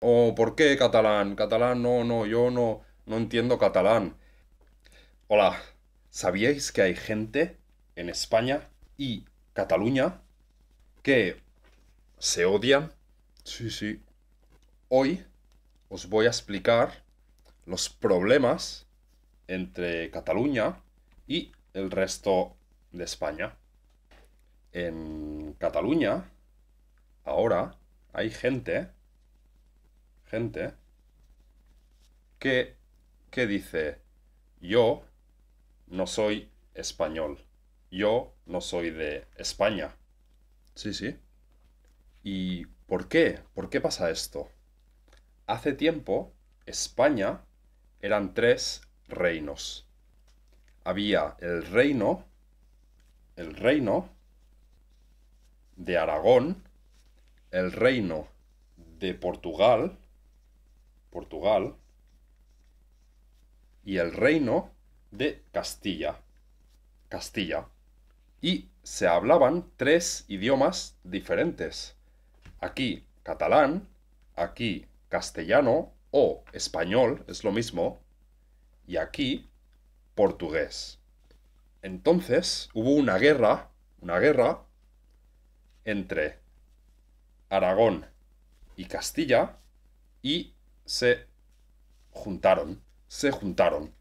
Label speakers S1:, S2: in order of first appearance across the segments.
S1: O ¿por qué catalán? Catalán, no, no, yo no, no entiendo catalán. Hola, ¿sabíais que hay gente en España y Cataluña que se odian? Sí, sí. Hoy os voy a explicar los problemas entre Cataluña y el resto de España. En Cataluña, ahora hay gente gente ¿qué dice, yo no soy español, yo no soy de España. Sí, sí. ¿Y por qué? ¿Por qué pasa esto? Hace tiempo, España eran tres reinos. Había el reino, el reino de Aragón, el reino de Portugal Portugal, y el reino de Castilla. Castilla. Y se hablaban tres idiomas diferentes. Aquí catalán, aquí castellano o español, es lo mismo, y aquí portugués. Entonces hubo una guerra, una guerra entre Aragón y Castilla y se juntaron, se juntaron.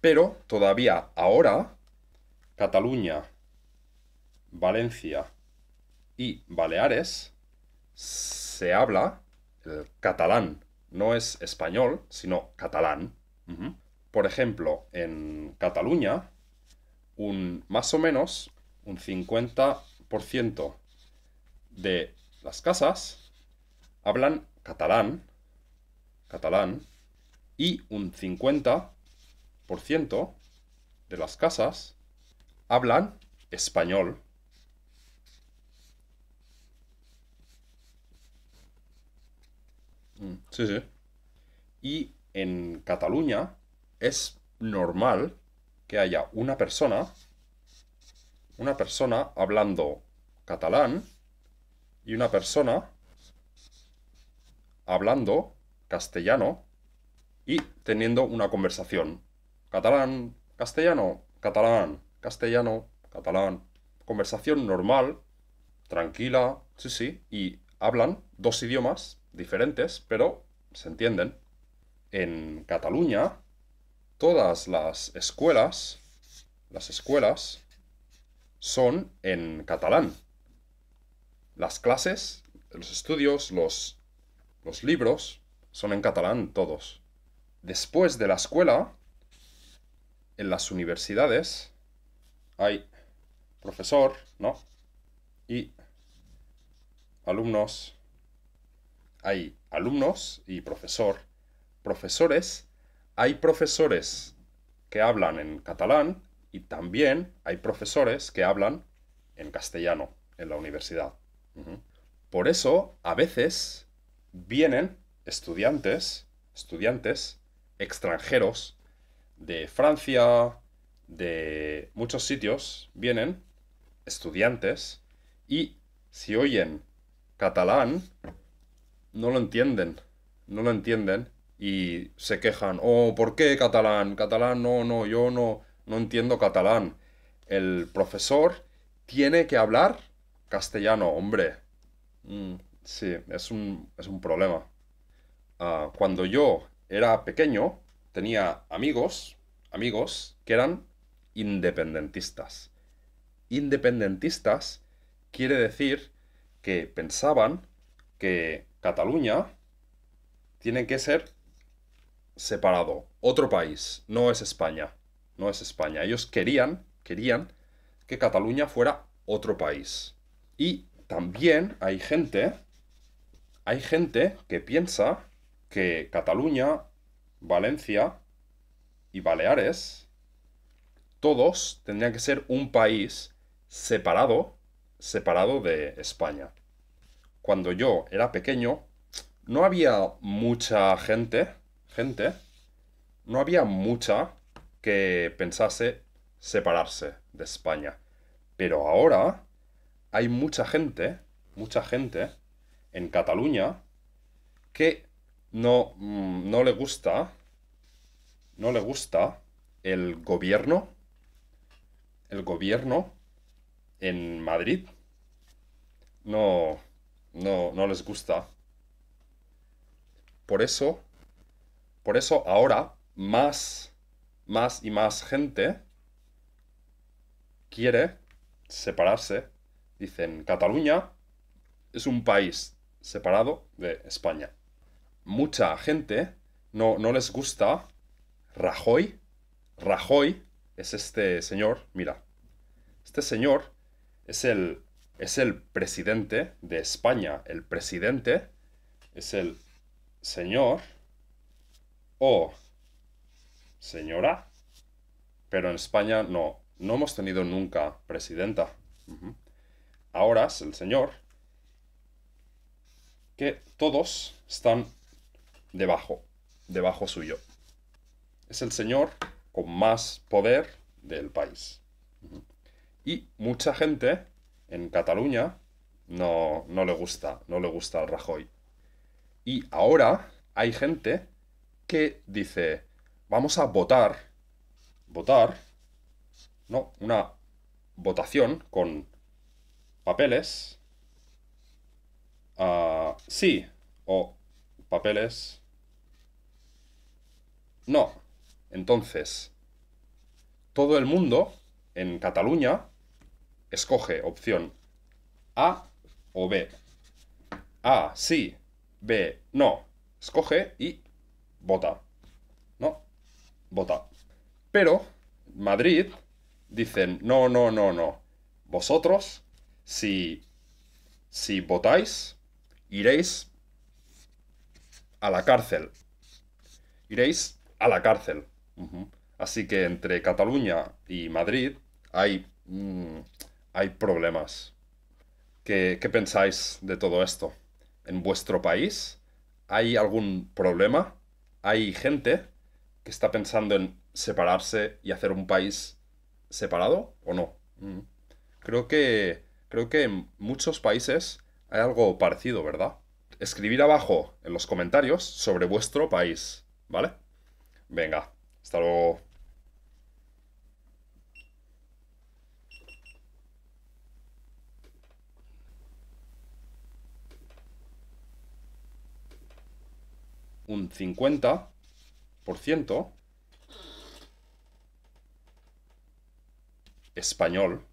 S1: Pero todavía ahora, Cataluña, Valencia y Baleares se habla el catalán. No es español, sino catalán. Por ejemplo, en Cataluña, un más o menos un 50% de las casas hablan catalán catalán y un 50% de las casas hablan español. Mm, sí, sí. Y en Cataluña es normal que haya una persona, una persona hablando catalán y una persona hablando castellano y teniendo una conversación. Catalán, castellano, catalán, castellano, catalán. Conversación normal, tranquila, sí, sí, y hablan dos idiomas diferentes, pero se entienden. En Cataluña, todas las escuelas, las escuelas, son en catalán. Las clases, los estudios, los, los libros, son en catalán todos. Después de la escuela, en las universidades, hay profesor, ¿no? Y alumnos. Hay alumnos y profesor. Profesores. Hay profesores que hablan en catalán y también hay profesores que hablan en castellano en la universidad. Por eso, a veces, vienen estudiantes, estudiantes extranjeros de Francia, de muchos sitios, vienen estudiantes y si oyen catalán, no lo entienden, no lo entienden y se quejan, oh, ¿por qué catalán? Catalán, no, no, yo no, no entiendo catalán. El profesor tiene que hablar castellano, hombre. Mm, sí, es un, es un problema. Ah, cuando yo era pequeño, tenía amigos, amigos que eran independentistas. Independentistas quiere decir que pensaban que Cataluña tiene que ser separado, otro país, no es España, no es España. Ellos querían, querían que Cataluña fuera otro país. Y también hay gente, hay gente que piensa que Cataluña, Valencia y Baleares, todos tendrían que ser un país separado, separado de España. Cuando yo era pequeño, no había mucha gente, gente, no había mucha que pensase separarse de España. Pero ahora hay mucha gente, mucha gente en Cataluña que no, mm, no le gusta, no le gusta el gobierno, el gobierno en Madrid, no, no, no les gusta. Por eso, por eso ahora más, más y más gente quiere separarse. Dicen, Cataluña es un país separado de España mucha gente no, no les gusta Rajoy. Rajoy es este señor, mira, este señor es el, es el presidente de España. El presidente es el señor o señora, pero en España no, no hemos tenido nunca presidenta. Ahora es el señor que todos están debajo, debajo suyo. Es el señor con más poder del país. Y mucha gente en Cataluña no, no le gusta, no le gusta al Rajoy. Y ahora hay gente que dice, vamos a votar, votar, no, una votación con papeles, ah, sí, o papeles, no. Entonces, todo el mundo en Cataluña escoge opción A o B. A, sí. B, no. Escoge y vota. No, vota. Pero Madrid dicen, no, no, no, no. Vosotros, si, si votáis, iréis a la cárcel. Iréis a la cárcel. Así que entre Cataluña y Madrid hay, mm, hay problemas. ¿Qué, ¿Qué pensáis de todo esto? ¿En vuestro país hay algún problema? ¿Hay gente que está pensando en separarse y hacer un país separado o no? Mm. Creo que creo que en muchos países hay algo parecido, ¿verdad? Escribir abajo en los comentarios sobre vuestro país, ¿vale? Venga, hasta luego. Un 50% español.